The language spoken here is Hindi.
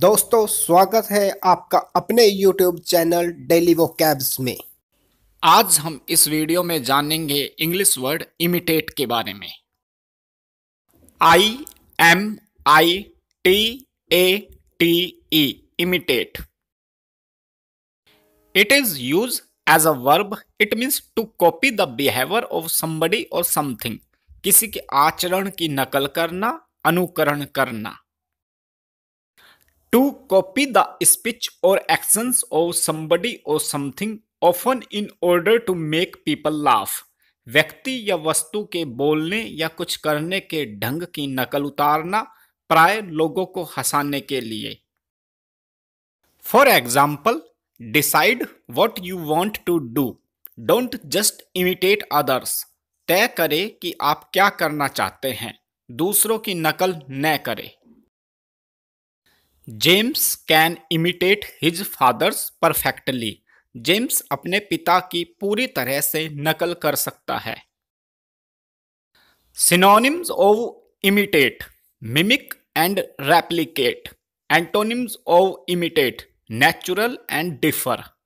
दोस्तों स्वागत है आपका अपने YouTube चैनल डेली वो कैब्स में आज हम इस वीडियो में जानेंगे इंग्लिश वर्ड इमिटेट के बारे में I M I T A T E imitate it is use as a verb it means to copy the behaviour of somebody or something किसी के आचरण की नकल करना अनुकरण करना to copy the speech or actions of somebody or something often in order to make people laugh व्यक्ति या वस्तु के बोलने या कुछ करने के ढंग की नकल उतारना प्राय लोगों को हंसाने के लिए for example decide what you want to do don't just imitate others तय करें कि आप क्या करना चाहते हैं दूसरों की नकल न करें James can imitate his father's perfectly James अपने पिता की पूरी तरह से नकल कर सकता है synonyms of imitate mimic and replicate antonyms of imitate natural and differ